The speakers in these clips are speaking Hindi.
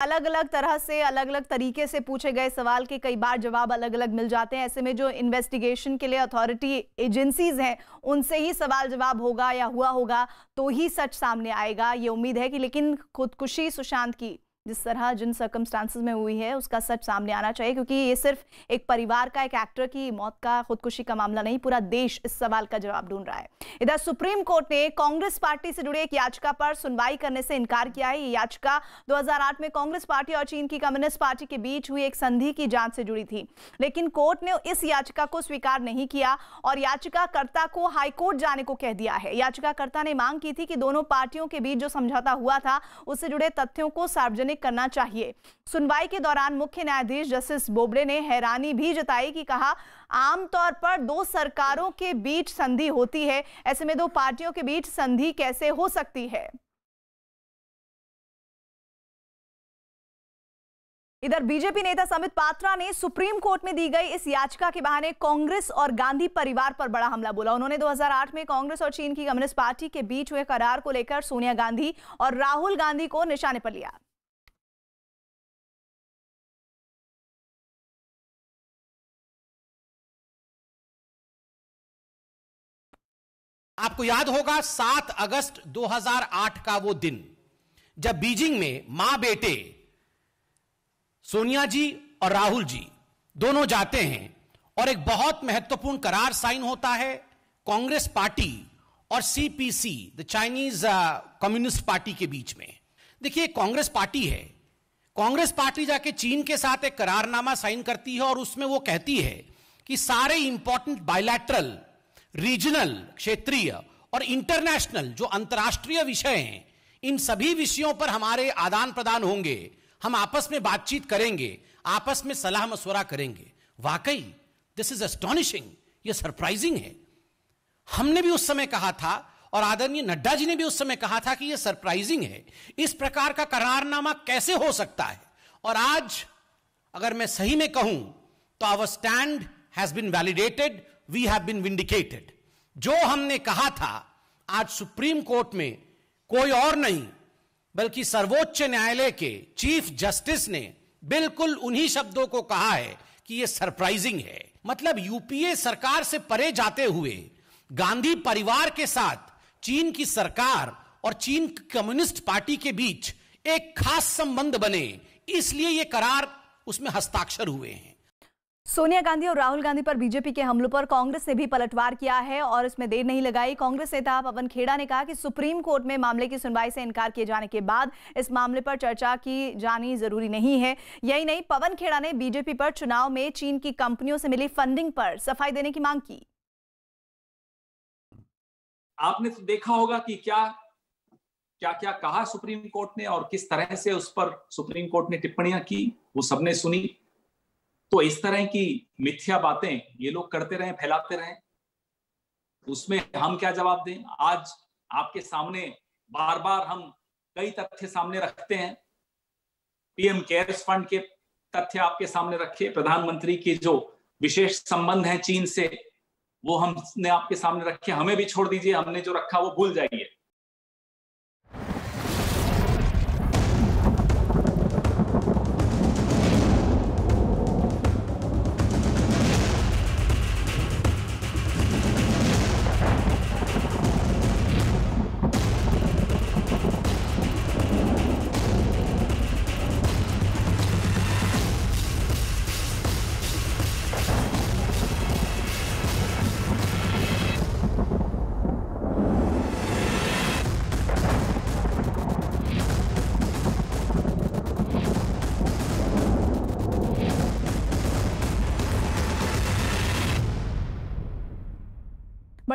अलग अलग तरह से अलग अलग तरीके से पूछे गए सवाल के कई बार जवाब अलग अलग मिल जाते हैं ऐसे में जो इन्वेस्टिगेशन के लिए अथॉरिटी एजेंसीज हैं उनसे ही सवाल जवाब होगा या हुआ होगा तो ही सच सामने आएगा ये उम्मीद है कि लेकिन खुदकुशी सुशांत की जिस तरह जिन सर्कमस्टांसिस में हुई है उसका सच सामने आना चाहिए क्योंकि ये सिर्फ एक परिवार का एक एक्टर की मौत का खुदकुशी का मामला नहीं पूरा देश इस सवाल का जवाब ढूंढ रहा है इधर सुप्रीम कोर्ट ने कांग्रेस पार्टी से जुड़ी एक याचिका पर सुनवाई करने से इनकार किया है ये याचिका दो में कांग्रेस पार्टी और चीन की कम्युनिस्ट पार्टी के बीच हुई एक संधि की जांच से जुड़ी थी लेकिन कोर्ट ने इस याचिका को स्वीकार नहीं किया और याचिकाकर्ता को हाईकोर्ट जाने को कह दिया है याचिकाकर्ता ने मांग की थी कि दोनों पार्टियों के बीच जो समझौता हुआ था उससे जुड़े तथ्यों को सार्वजनिक करना चाहिए सुनवाई के दौरान मुख्य न्यायाधीश जस्टिस बोबडे ने हैरानी भी जताई कि कहा आमतौर पर दो सरकारों के बीच संधि होती है ऐसे में दो पार्टियों के बीच संधि कैसे हो सकती है इधर बीजेपी नेता समित पात्रा ने सुप्रीम कोर्ट में दी गई इस याचिका के बहाने कांग्रेस और गांधी परिवार पर बड़ा हमला बोला उन्होंने 2008 में कांग्रेस और चीन की कम्युनिस्ट पार्टी के बीच हुए करार को लेकर सोनिया गांधी और राहुल गांधी को निशाने पर लिया आपको याद होगा 7 अगस्त 2008 का वो दिन जब बीजिंग में मां बेटे सोनिया जी और राहुल जी दोनों जाते हैं और एक बहुत महत्वपूर्ण करार साइन होता है कांग्रेस पार्टी और CPC the Chinese Communist Party के बीच में देखिए कांग्रेस पार्टी है कांग्रेस पार्टी जाके चीन के साथ एक करारनामा साइन करती है और उसमें वो कहती है कि सारे इंपॉर्टेंट बायलैटरल रीजनल क्षेत्रीय और इंटरनेशनल जो अंतर्राष्ट्रीय विषय हैं इन सभी विषयों पर हमारे आदान प्रदान होंगे हम आपस में बातचीत करेंगे आपस में सलाह मशवरा करेंगे वाकई दिस इज एस्टोनिशिंग ये सरप्राइजिंग है हमने भी उस समय कहा था और आदरणीय नड्डा जी ने भी उस समय कहा था कि यह सरप्राइजिंग है इस प्रकार का करारनामा कैसे हो सकता है और आज अगर मैं सही में कहूं तो our stand has been validated we have been vindicated जो हमने कहा था आज सुप्रीम कोर्ट में कोई और नहीं बल्कि सर्वोच्च न्यायालय के चीफ जस्टिस ने बिल्कुल उन्हीं शब्दों को कहा है कि यह सरप्राइजिंग है मतलब यूपीए सरकार से परे जाते हुए गांधी परिवार के साथ चीन की सरकार और चीन कम्युनिस्ट पार्टी के बीच एक खास संबंध बने इसलिए ये करार उसमें हस्ताक्षर हुए हैं सोनिया गांधी और राहुल गांधी पर बीजेपी के हमलों पर कांग्रेस ने भी पलटवार किया है और इसमें देर नहीं लगाई कांग्रेस नेता पवन खेड़ा ने कहा कि सुप्रीम कोर्ट में मामले की सुनवाई से इनकार किए जाने के बाद इस मामले पर चर्चा की जानी जरूरी नहीं है यही नहीं पवन खेड़ा ने बीजेपी पर चुनाव में चीन की कंपनियों से मिली फंडिंग पर सफाई देने की मांग की आपने तो देखा होगा कि क्या क्या क्या कहा सुप्रीम कोर्ट ने और किस तरह से उस पर सुप्रीम कोर्ट ने टिप्पणियां की वो सबने सुनी तो इस तरह की मिथ्या बातें ये लोग करते रहे फैलाते रहे उसमें हम क्या जवाब दें आज आपके सामने बार बार हम कई तथ्य सामने रखते हैं पीएम केयर्स फंड के तथ्य आपके सामने रखे प्रधानमंत्री के जो विशेष संबंध है चीन से वो हमने आपके सामने रखे हमें भी छोड़ दीजिए हमने जो रखा वो भूल जाइए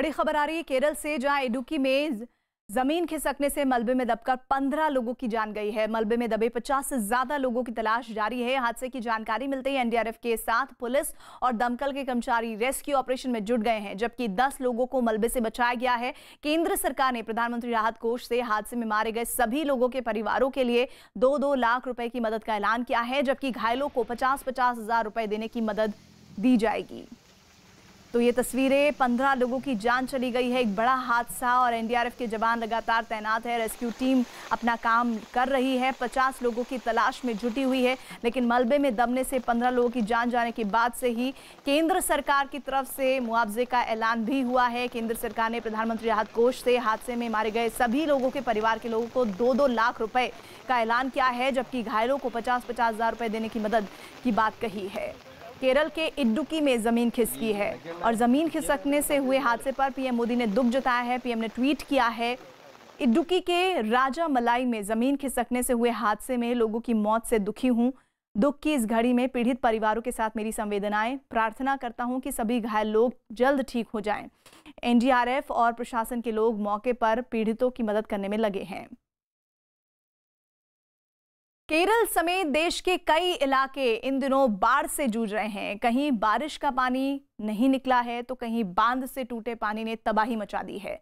बड़ी खबर आ रही है केरल से जहां इडुकी में जमीन खिसकने से मलबे में दबकर 15 लोगों की जान गई है मलबे में दबे 50 से ज्यादा लोगों की तलाश जारी है हादसे की जानकारी मिलते ही एनडीआरएफ के साथ पुलिस और दमकल के कर्मचारी रेस्क्यू ऑपरेशन में जुट गए हैं जबकि 10 लोगों को मलबे से बचाया गया है केंद्र सरकार ने प्रधानमंत्री राहत कोष से हादसे में मारे गए सभी लोगों के परिवारों के लिए दो दो लाख रुपए की मदद का ऐलान किया है जबकि घायलों को पचास पचास हजार रुपए देने की मदद दी जाएगी तो ये तस्वीरें पंद्रह लोगों की जान चली गई है एक बड़ा हादसा और एनडीआरएफ के जवान लगातार तैनात है रेस्क्यू टीम अपना काम कर रही है पचास लोगों की तलाश में जुटी हुई है लेकिन मलबे में दबने से पंद्रह लोगों की जान जाने के बाद से ही केंद्र सरकार की तरफ से मुआवजे का ऐलान भी हुआ है केंद्र सरकार ने प्रधानमंत्री राहत कोष से हादसे में मारे गए सभी लोगों के परिवार के लोगों को दो दो लाख रुपए का ऐलान किया है जबकि घायलों को पचास पचास हजार रुपए देने की मदद की बात कही है केरल के इडुकी में ज़मीन खिसकी है और ज़मीन खिसकने से हुए हादसे पर पीएम मोदी ने दुख जताया है पीएम ने ट्वीट किया है इड्डुकी के राजा मलाई में ज़मीन खिसकने से हुए हादसे में लोगों की मौत से दुखी हूं दुख की इस घड़ी में पीड़ित परिवारों के साथ मेरी संवेदनाएं प्रार्थना करता हूं कि सभी घायल लोग जल्द ठीक हो जाएं। एनडीआरएफ और प्रशासन के लोग मौके पर पीड़ितों की मदद करने में लगे हैं केरल समेत देश के कई इलाके इन दिनों बाढ़ से जूझ रहे हैं कहीं बारिश का पानी नहीं निकला है तो कहीं बांध से टूटे पानी ने तबाही मचा दी है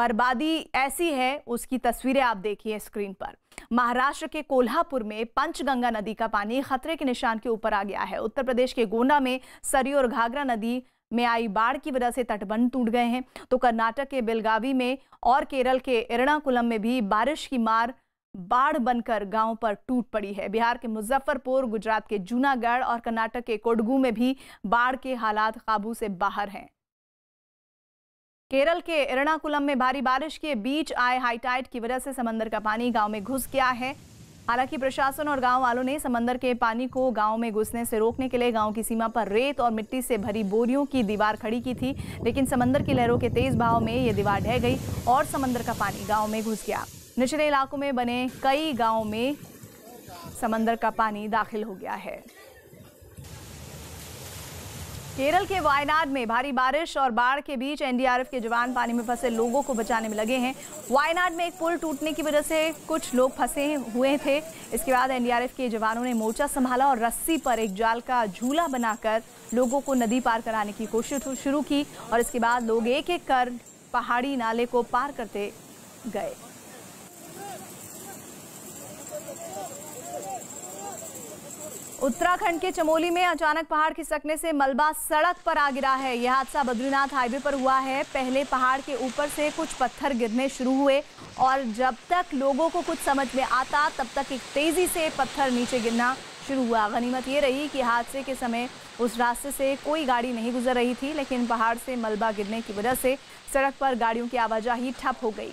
बर्बादी ऐसी है उसकी तस्वीरें आप देखिए स्क्रीन पर महाराष्ट्र के कोल्हापुर में पंचगंगा नदी का पानी खतरे के निशान के ऊपर आ गया है उत्तर प्रदेश के गोंडा में सरयू और घाघरा नदी में आई बाढ़ की वजह से तटबंध टूट गए हैं तो कर्नाटक के बेलगावी में और केरल के एर्णाकुलम में भी बारिश की मार बाढ़ बनकर गांव पर टूट पड़ी है बिहार के मुजफ्फरपुर गुजरात के जूनागढ़ और कर्नाटक के कोडगू में भी बाढ़ के हालात काबू से बाहर हैं केरल के एर्णाकुलम में भारी बारिश के बीच आए हाईटाइट की वजह से समंदर का पानी गांव में घुस गया है हालांकि प्रशासन और गांव वालों ने समंदर के पानी को गांव में घुसने से रोकने के लिए गांव की सीमा पर रेत और मिट्टी से भरी बोरियों की दीवार खड़ी की थी लेकिन समंदर की लहरों के तेज भाव में ये दीवार ढह गई और समंदर का पानी गाँव में घुस गया निचले इलाकों में बने कई गांवों में समंदर का पानी दाखिल हो गया है केरल के वायनाड में भारी बारिश और बाढ़ के बीच एनडीआरएफ के जवान पानी में फंसे लोगों को बचाने में लगे हैं वायनाड में एक पुल टूटने की वजह से कुछ लोग फंसे हुए थे इसके बाद एनडीआरएफ के जवानों ने मोर्चा संभाला और रस्सी पर एक जाल का झूला बनाकर लोगों को नदी पार कराने की कोशिश शुरू की और इसके बाद लोग एक एक कर पहाड़ी नाले को पार करते गए उत्तराखंड के चमोली में अचानक पहाड़ खिसकने से मलबा सड़क पर आ गिरा है यह हादसा बद्रीनाथ हाईवे पर हुआ है पहले पहाड़ के ऊपर से कुछ पत्थर गिरने शुरू हुए और जब तक लोगों को कुछ समझ में आता तब तक एक तेज़ी से पत्थर नीचे गिरना शुरू हुआ गनीमत ये रही कि हादसे के समय उस रास्ते से कोई गाड़ी नहीं गुजर रही थी लेकिन पहाड़ से मलबा गिरने की वजह से सड़क पर गाड़ियों की आवाजाही ठप हो गई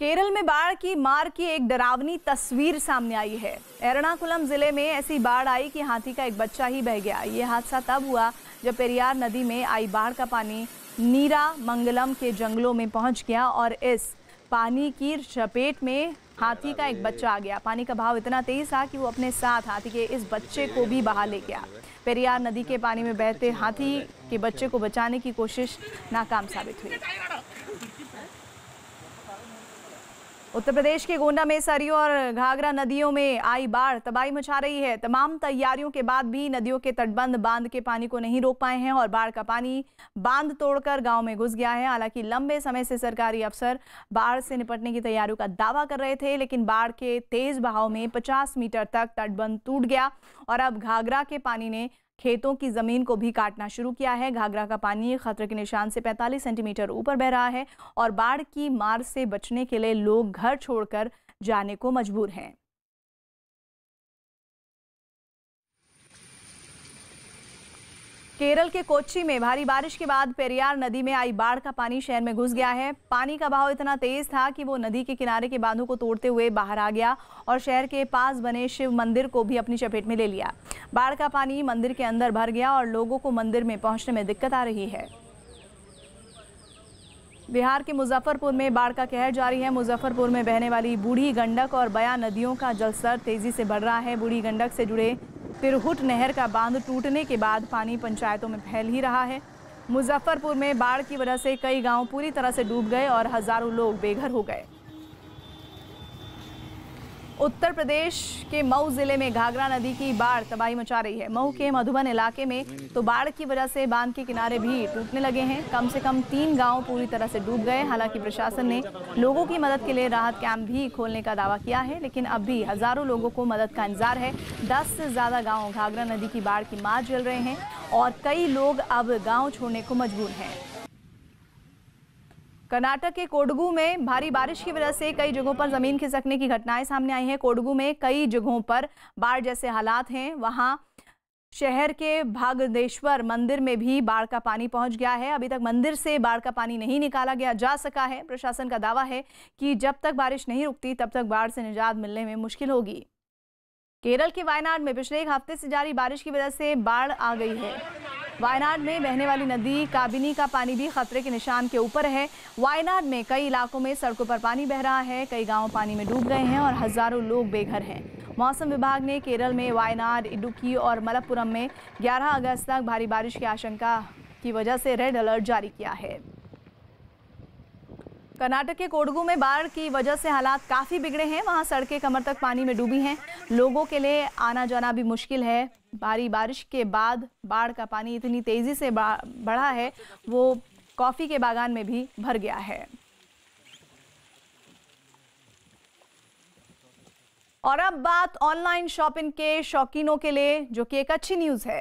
केरल में बाढ़ की मार की एक डरावनी तस्वीर सामने आई है एर्णाकुलम जिले में ऐसी बाढ़ आई कि हाथी का एक बच्चा ही बह गया ये हादसा तब हुआ जब पेरियार नदी में आई बाढ़ का पानी नीरा मंगलम के जंगलों में पहुंच गया और इस पानी की चपेट में हाथी का एक बच्चा आ गया पानी का भाव इतना तेज था कि वो अपने साथ हाथी के इस बच्चे को भी बहा ले गया पेरियार नदी के पानी में बहते हाथी के बच्चे को बचाने की कोशिश नाकाम साबित हुई उत्तर प्रदेश के गोंडा में सरयू और घाघरा नदियों में आई बाढ़ तबाही मचा रही है तमाम तैयारियों के बाद भी नदियों के तटबंध बांध के पानी को नहीं रोक पाए हैं और बाढ़ का पानी बांध तोड़कर गांव में घुस गया है हालांकि लंबे समय से सरकारी अफसर बाढ़ से निपटने की तैयारियों का दावा कर रहे थे लेकिन बाढ़ के तेज बहाव में पचास मीटर तक तटबंध टूट गया और अब घाघरा के पानी ने खेतों की ज़मीन को भी काटना शुरू किया है घाघरा का पानी खतरे के निशान से 45 सेंटीमीटर ऊपर बह रहा है और बाढ़ की मार से बचने के लिए लोग घर छोड़कर जाने को मजबूर हैं केरल के कोच्चि में भारी बारिश के बाद पेरियार नदी में आई बाढ़ का पानी शहर में घुस गया है पानी का बहाव इतना तेज था कि वो नदी के किनारे के बांधों को तोड़ते हुए बाहर आ गया और शहर के पास बने शिव मंदिर को भी अपनी चपेट में ले लिया बाढ़ का पानी मंदिर के अंदर भर गया और लोगों को मंदिर में पहुंचने में दिक्कत आ रही है बिहार के मुजफ्फरपुर में बाढ़ का कहर जारी है मुजफ्फरपुर में बहने वाली बूढ़ी गंडक और बया नदियों का जलस्तर तेजी से बढ़ रहा है बूढ़ी गंडक से जुड़े तिरहुट नहर का बांध टूटने के बाद पानी पंचायतों में फैल ही रहा है मुजफ्फरपुर में बाढ़ की वजह से कई गांव पूरी तरह से डूब गए और हज़ारों लोग बेघर हो गए उत्तर प्रदेश के मऊ जिले में घाघरा नदी की बाढ़ तबाही मचा रही है मऊ के मधुबन इलाके में तो बाढ़ की वजह से बांध के किनारे भी टूटने लगे हैं कम से कम तीन गांव पूरी तरह से डूब गए हालांकि प्रशासन ने लोगों की मदद के लिए राहत कैंप भी खोलने का दावा किया है लेकिन अब भी हजारों लोगों को मदद का इंतजार है दस से ज्यादा गाँव घाघरा नदी की बाढ़ की मार जल रहे हैं और कई लोग अब गाँव छोड़ने को मजबूर हैं कर्नाटक के कोडगू में भारी बारिश की वजह से कई जगहों पर ज़मीन खिसकने की घटनाएं सामने आई हैं कोडगू में कई जगहों पर बाढ़ जैसे हालात हैं वहां शहर के भागदेश्वर मंदिर में भी बाढ़ का पानी पहुंच गया है अभी तक मंदिर से बाढ़ का पानी नहीं निकाला गया जा सका है प्रशासन का दावा है कि जब तक बारिश नहीं रुकती तब तक बाढ़ से निजात मिलने में मुश्किल होगी केरल के वायनाड में पिछले एक हफ्ते से जारी बारिश की वजह से बाढ़ आ गई है वायनाड में बहने वाली नदी काबिनी का पानी भी खतरे के निशान के ऊपर है वायनाड में कई इलाकों में सड़कों पर पानी बह रहा है कई गाँव पानी में डूब गए हैं और हजारों लोग बेघर हैं मौसम विभाग ने केरल में वायनाड इडुकी और मलप्पुरम में 11 अगस्त तक भारी बारिश की आशंका की वजह से रेड अलर्ट जारी किया है कर्नाटक के कोडगू में बाढ़ की वजह से हालात काफ़ी बिगड़े हैं वहां सड़कें कमर तक पानी में डूबी हैं लोगों के लिए आना जाना भी मुश्किल है भारी बारिश के बाद बाढ़ का पानी इतनी तेज़ी से बढ़ा है वो कॉफ़ी के बागान में भी भर गया है और अब बात ऑनलाइन शॉपिंग के शौकीनों के लिए जो कि एक अच्छी न्यूज़ है